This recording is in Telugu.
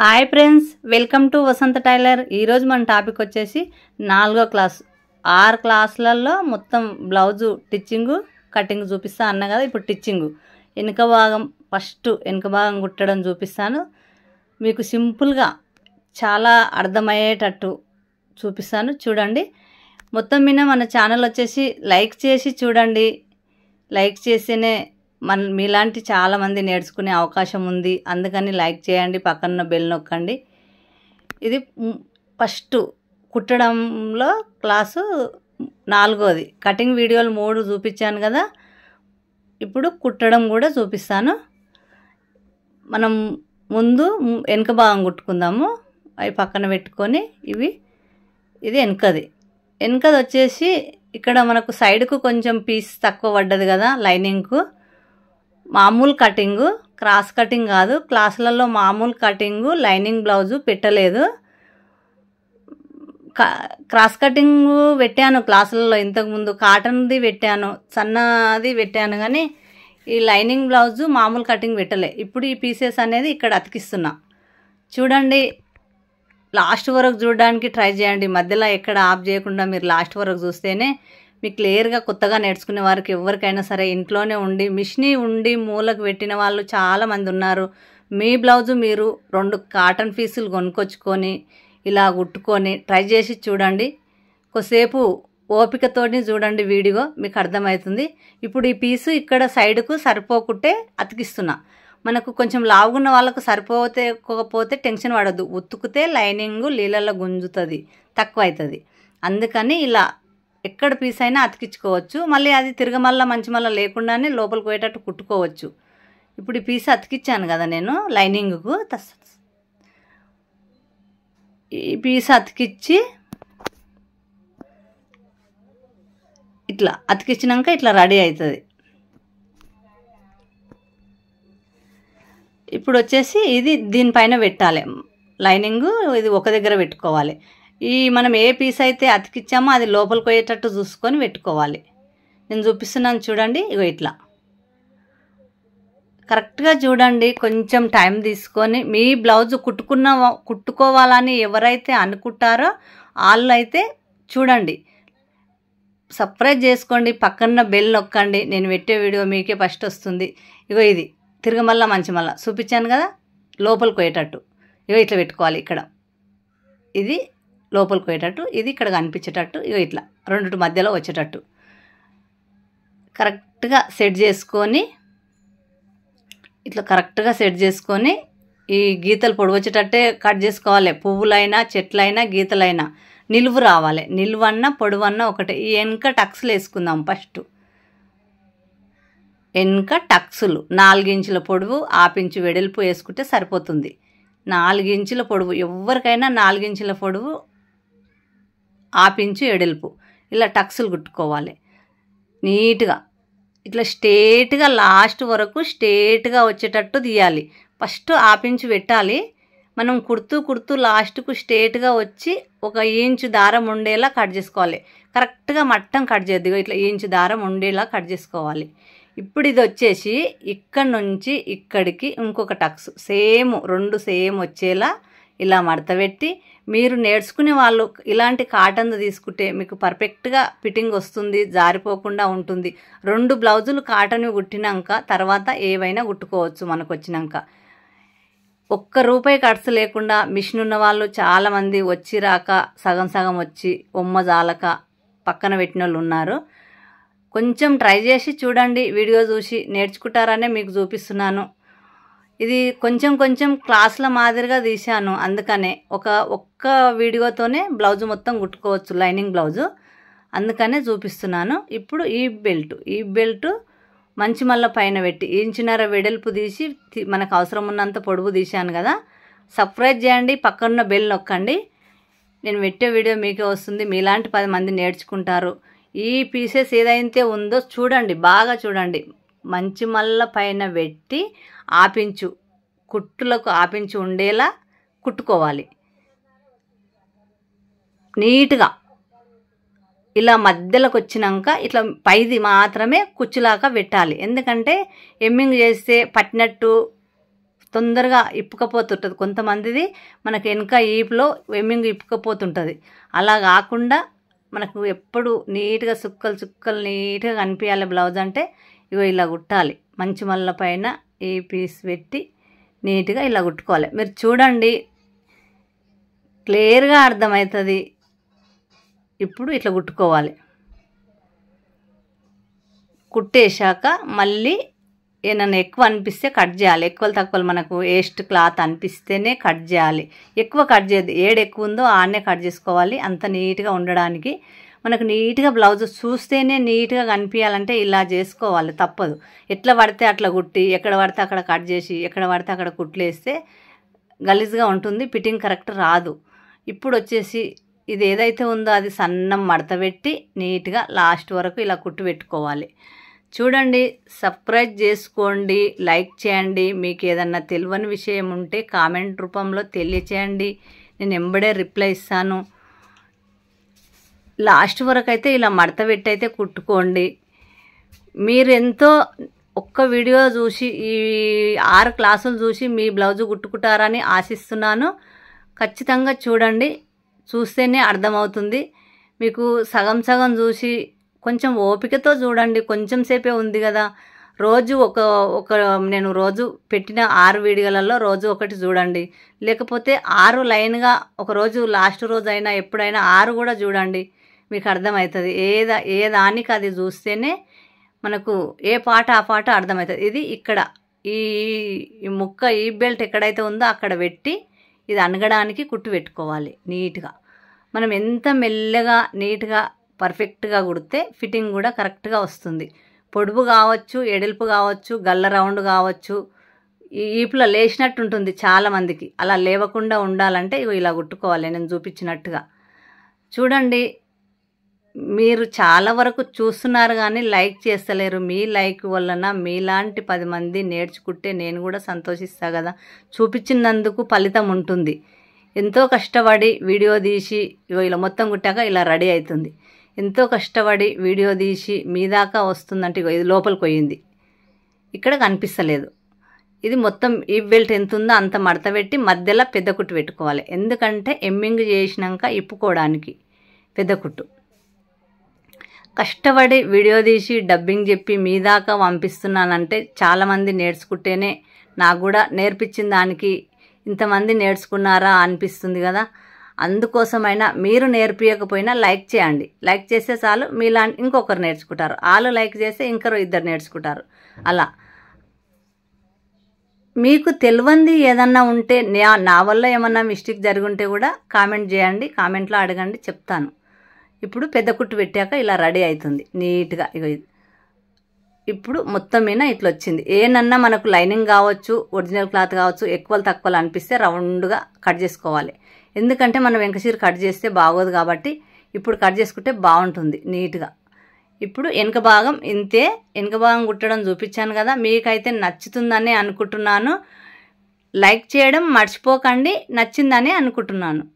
hi friends welcome to Vasantha tailor ఈరోజు మన టాపిక్ వచ్చేసి నాలుగో క్లాస్ ఆరు క్లాసులలో మొత్తం బ్లౌజు టిచ్చింగు కటింగ్ చూపిస్తా అన్న కదా ఇప్పుడు టిచ్చింగు వెనుక భాగం ఫస్ట్ వెనుక భాగం కుట్టడం చూపిస్తాను మీకు సింపుల్గా చాలా అర్థమయ్యేటట్టు చూపిస్తాను చూడండి మొత్తం మీద మన ఛానల్ వచ్చేసి లైక్ చేసి చూడండి లైక్ చేస్తేనే మన మీలాంటి చాలామంది నేర్చుకునే అవకాశం ఉంది అందుకని లైక్ చేయండి పక్కన బెల్ నొక్కండి ఇది ఫస్ట్ కుట్టడంలో క్లాసు నాలుగోది కటింగ్ వీడియోలు మూడు చూపించాను కదా ఇప్పుడు కుట్టడం కూడా చూపిస్తాను మనం ముందు వెనుక భాగం కుట్టుకుందాము అవి పక్కన పెట్టుకొని ఇవి ఇది వెనుకది వెనుకది వచ్చేసి ఇక్కడ మనకు సైడ్కు కొంచెం పీస్ తక్కువ పడ్డది కదా లైనింగ్కు మామూలు కటింగు క్రాస్ కటింగ్ కాదు క్లాసులలో మామూలు కటింగు లైనింగ్ బ్లౌజు పెట్టలేదు క్రాస్ కటింగ్ పెట్టాను క్లాసులలో ఇంతకుముందు కాటన్ది పెట్టాను సన్నది పెట్టాను కానీ ఈ లైనింగ్ బ్లౌజు మామూలు కటింగ్ పెట్టలే ఇప్పుడు ఈ పీసెస్ అనేది ఇక్కడ అతికిస్తున్నా చూడండి లాస్ట్ వరకు చూడడానికి ట్రై చేయండి మధ్యలో ఎక్కడ ఆఫ్ చేయకుండా మీరు లాస్ట్ వరకు చూస్తేనే మీకు క్లియర్గా కొత్తగా నేర్చుకునే వారికి ఎవరికైనా సరే ఇంట్లోనే ఉండి మిషని ఉండి మూలకు పెట్టిన వాళ్ళు చాలామంది ఉన్నారు మీ బ్లౌజు మీరు రెండు కాటన్ పీసులు కొనుక్కొచ్చుకొని ఇలా కుట్టుకొని ట్రై చేసి చూడండి కొద్దిసేపు ఓపికతోని చూడండి వీడియో మీకు అర్థమవుతుంది ఇప్పుడు ఈ పీసు ఇక్కడ సైడ్కు సరిపోకుంటే అతికిస్తున్నా మనకు కొంచెం లావుగున్న వాళ్ళకు సరిపోతే ఎక్కువపోతే టెన్షన్ పడద్దు ఉత్తుకుతే లైనింగ్ నీళ్ళల్లో గుంజుతుంది తక్కువ అవుతుంది అందుకని ఇలా ఎక్కడ పీస్ అయినా అతికించుకోవచ్చు మళ్ళీ అది తిరగమల్ల మంచి మళ్ళీ లేకుండానే లోపలికి పోయేటట్టు కుట్టుకోవచ్చు ఇప్పుడు ఈ పీస్ అతికిచ్చాను కదా నేను లైనింగ్కు ఈ పీస్ అతికిచ్చి ఇట్లా అతికిచ్చినాక ఇట్లా రెడీ అవుతుంది ఇప్పుడు వచ్చేసి ఇది దీనిపైన పెట్టాలి లైనింగ్ ఇది ఒక దగ్గర పెట్టుకోవాలి ఈ మనం ఏ పీస్ అయితే అతికిచ్చామో అది లోపలికి పోయేటట్టు చూసుకొని పెట్టుకోవాలి నేను చూపిస్తున్నాను చూడండి ఇగో ఇట్లా కరెక్ట్గా చూడండి కొంచెం టైం తీసుకొని మీ బ్లౌజ్ కుట్టుకున్న కుట్టుకోవాలని ఎవరైతే అనుకుంటారో వాళ్ళు అయితే చూడండి సర్ప్రైజ్ చేసుకోండి పక్కన బెల్ నొక్కండి నేను పెట్టే వీడియో మీకే ఫస్ట్ వస్తుంది ఇగో ఇది తిరగమల్ల మంచి మళ్ళా చూపించాను కదా లోపలికి పోయేటట్టు ఇగో ఇట్లా పెట్టుకోవాలి ఇక్కడ ఇది లోపలికి పోయేటట్టు ఇది ఇక్కడ కనిపించేటట్టు ఇట్లా రెండిటి మధ్యలో వచ్చేటట్టు కరెక్ట్గా సెట్ చేసుకొని ఇట్లా కరెక్ట్గా సెట్ చేసుకొని ఈ గీతలు పొడవచ్చేటట్టే కట్ చేసుకోవాలి పువ్వులైనా చెట్లైనా గీతలైనా నిలువు రావాలి అన్న పొడవన్న ఒకటి వెనుక టక్స్లు వేసుకుందాం ఫస్ట్ వెనుక టక్సులు నాలుగించుల పొడవు ఆపించు వెడల్పు వేసుకుంటే సరిపోతుంది నాలుగించుల పొడవు ఎవరికైనా నాలుగించుల పొడవు ఆపించు ఎడల్పు ఇలా టక్సులు కుట్టుకోవాలి నీట్గా ఇట్లా స్ట్రేట్గా లాస్ట్ వరకు స్ట్రేట్గా వచ్చేటట్టు తీయాలి ఫస్ట్ ఆపించి పెట్టాలి మనం కుడుతూ కుడుతూ లాస్ట్కు స్ట్రేట్గా వచ్చి ఒక ఇంచు దారం ఉండేలా కట్ చేసుకోవాలి కరెక్ట్గా మట్టం కట్ చేయద్దు ఇట్లా ఇంచు దారం ఉండేలా కట్ చేసుకోవాలి ఇప్పుడు ఇది వచ్చేసి ఇక్కడ నుంచి ఇక్కడికి ఇంకొక టక్స్ సేమ్ రెండు సేమ్ వచ్చేలా ఇలా మడతపెట్టి మీరు నేర్చుకునే వాళ్ళు ఇలాంటి కాటన్ తీసుకుంటే మీకు పర్ఫెక్ట్గా ఫిట్టింగ్ వస్తుంది జారిపోకుండా ఉంటుంది రెండు బ్లౌజులు కాటన్ కుట్టినాక తర్వాత ఏవైనా కుట్టుకోవచ్చు మనకు వచ్చినాక ఒక్క రూపాయి ఖర్చు లేకుండా మిషన్ ఉన్న వాళ్ళు చాలామంది వచ్చి రాక సగం సగం వచ్చి ఉమ్మ జాలక పక్కన పెట్టిన వాళ్ళు ఉన్నారు కొంచెం ట్రై చేసి చూడండి వీడియో చూసి నేర్చుకుంటారనే మీకు చూపిస్తున్నాను ఇది కొంచెం కొంచెం క్లాసుల మాదిరిగా తీశాను అందుకనే ఒక ఒక్క వీడియోతోనే బ్లౌజ్ మొత్తం కుట్టుకోవచ్చు లైనింగ్ బ్లౌజు అందుకనే చూపిస్తున్నాను ఇప్పుడు ఈ బెల్ట్ ఈ బెల్ట్ మంచి మల్ల పైన పెట్టి ఇంచినర వెడల్పు తీసి మనకు అవసరం ఉన్నంత పొడుగు తీశాను కదా సర్ప్రైజ్ చేయండి పక్కనున్న బెల్ నొక్కండి నేను పెట్టే వీడియో మీకే వస్తుంది మీలాంటి పది మంది నేర్చుకుంటారు ఈ పీసెస్ ఏదైతే ఉందో చూడండి బాగా చూడండి మంచి మల్ల పైన పెట్టి ఆపించు కుట్టులకు ఆపించి ఉండేలా కుట్టుకోవాలి నీట్గా ఇలా మధ్యలోకి వచ్చినాక ఇట్లా పైది మాత్రమే కుచ్చులాగా పెట్టాలి ఎందుకంటే ఎమ్మింగ్ చేస్తే పట్టినట్టు తొందరగా ఇప్పుకపోతుంటుంది కొంతమందిది మనకు వెనుక ఈపులో ఎమ్మింగ్ ఇప్పుకపోతుంటుంది అలా కాకుండా మనకు ఎప్పుడు నీట్గా చుక్కలు చుక్కలు నీట్గా కనిపించాలి బ్లౌజ్ అంటే ఇగో ఇలా కుట్టాలి మంచి మళ్ళ పైన ఈ పీస్ పెట్టి నీట్గా ఇలా కుట్టుకోవాలి మీరు చూడండి క్లియర్గా అర్థమవుతుంది ఇప్పుడు ఇట్లా కుట్టుకోవాలి కుట్టేశాక మళ్ళీ ఏమన్నా ఎక్కువ అనిపిస్తే కట్ చేయాలి ఎక్కువలు తక్కువలు మనకు వేస్ట్ క్లాత్ అనిపిస్తేనే కట్ చేయాలి ఎక్కువ కట్ చేయదు ఏడు ఎక్కువ ఉందో ఆడనే కట్ చేసుకోవాలి అంత నీట్గా ఉండడానికి మనకు నీట్గా బ్లౌజ్ చూస్తేనే నీట్గా కనిపించాలంటే ఇలా చేసుకోవాలి తప్పదు ఎట్లా పడితే అట్లా కుట్టి ఎక్కడ పడితే అక్కడ కట్ చేసి ఎక్కడ పడితే అక్కడ కుట్లేస్తే గలీజ్గా ఉంటుంది ఫిట్టింగ్ కరెక్ట్ రాదు ఇప్పుడు వచ్చేసి ఇది ఏదైతే ఉందో అది సన్నం మడతపెట్టి నీట్గా లాస్ట్ వరకు ఇలా కుట్టు పెట్టుకోవాలి చూడండి సబ్స్క్రైబ్ చేసుకోండి లైక్ చేయండి మీకు ఏదన్నా తెలియని విషయం ఉంటే కామెంట్ రూపంలో తెలియచేయండి నేను ఎంబడే రిప్లై ఇస్తాను లాస్ట్ వరకు అయితే ఇలా మడత పెట్టయితే కుట్టుకోండి మీరు ఎంతో ఒక్క వీడియో చూసి ఈ ఆరు క్లాసులు చూసి మీ బ్లౌజ్ కుట్టుకుంటారని ఆశిస్తున్నాను ఖచ్చితంగా చూడండి చూస్తేనే అర్థమవుతుంది మీకు సగం సగం చూసి కొంచెం ఓపికతో చూడండి కొంచెం సేపే ఉంది కదా రోజు ఒక ఒక నేను రోజు పెట్టిన ఆరు వీడియోలలో రోజు ఒకటి చూడండి లేకపోతే ఆరు లైన్గా ఒకరోజు లాస్ట్ రోజు అయినా ఎప్పుడైనా ఆరు కూడా చూడండి మీకు అర్థమవుతుంది ఏదా ఏ దానికి అది చూస్తేనే మనకు ఏ పాట ఆ పాట అర్థమవుతుంది ఇది ఇక్కడ ఈ ముక్క ఈ బెల్ట్ ఎక్కడైతే ఉందో అక్కడ పెట్టి ఇది అనగడానికి కుట్టు పెట్టుకోవాలి నీట్గా మనం ఎంత మెల్లగా నీట్గా పర్ఫెక్ట్గా కుడితే ఫిట్టింగ్ కూడా కరెక్ట్గా వస్తుంది పొడుపు కావచ్చు ఎడల్పు కావచ్చు గల్ల రౌండ్ కావచ్చు ఈపులో లేచినట్టు ఉంటుంది చాలామందికి అలా లేవకుండా ఉండాలంటే ఇలా కుట్టుకోవాలి నేను చూపించినట్టుగా చూడండి మీరు చాలా వరకు చూస్తున్నారు కానీ లైక్ చేస్తలేరు మీ లైక్ వలన మీలాంటి పది మంది నేర్చుకుంటే నేను కూడా సంతోషిస్తా కదా చూపించినందుకు ఫలితం ఉంటుంది ఎంతో కష్టపడి వీడియో తీసి ఇలా మొత్తం కుట్టాక ఇలా రెడీ అవుతుంది ఎంతో కష్టపడి వీడియో తీసి మీ దాకా వస్తుందంటే ఇది లోపలికి పోయింది ఇక్కడ కనిపిస్తలేదు ఇది మొత్తం ఈ బెల్ట్ ఎంత ఉందో అంత మడతపెట్టి మధ్యలో పెద్ద కుట్టు పెట్టుకోవాలి ఎందుకంటే ఎమ్మింగ్ చేసినాక ఇప్పుకోవడానికి పెద్ద కుట్టు కష్టపడి వీడియో తీసి డబ్బింగ్ చెప్పి మీ దాకా పంపిస్తున్నానంటే చాలామంది నేర్చుకుంటేనే నాకు కూడా నేర్పించిన దానికి ఇంతమంది నేర్చుకున్నారా అనిపిస్తుంది కదా అందుకోసమైనా మీరు నేర్పించకపోయినా లైక్ చేయండి లైక్ చేస్తే చాలు మీలా ఇంకొకరు నేర్చుకుంటారు వాళ్ళు లైక్ చేస్తే ఇంకరు ఇద్దరు నేర్చుకుంటారు అలా మీకు తెలియంది ఏదన్నా ఉంటే నా వల్ల ఏమన్నా మిస్టేక్ ఉంటే కూడా కామెంట్ చేయండి కామెంట్లో అడగండి చెప్తాను ఇప్పుడు పెద్ద కుట్టు పెట్టాక ఇలా రెడీ అవుతుంది నీట్గా ఇక ఇప్పుడు మొత్తం మీద ఇట్లా వచ్చింది ఏనన్నా మనకు లైనింగ్ కావచ్చు ఒరిజినల్ క్లాత్ కావచ్చు ఎక్కువలు తక్కువలు అనిపిస్తే రౌండ్గా కట్ చేసుకోవాలి ఎందుకంటే మనం వెంకచీర కట్ చేస్తే బాగోదు కాబట్టి ఇప్పుడు కట్ చేసుకుంటే బాగుంటుంది నీట్గా ఇప్పుడు వెనక భాగం ఇంతే వెనక భాగం కుట్టడం చూపించాను కదా మీకైతే నచ్చుతుందని అనుకుంటున్నాను లైక్ చేయడం మర్చిపోకండి నచ్చిందని అనుకుంటున్నాను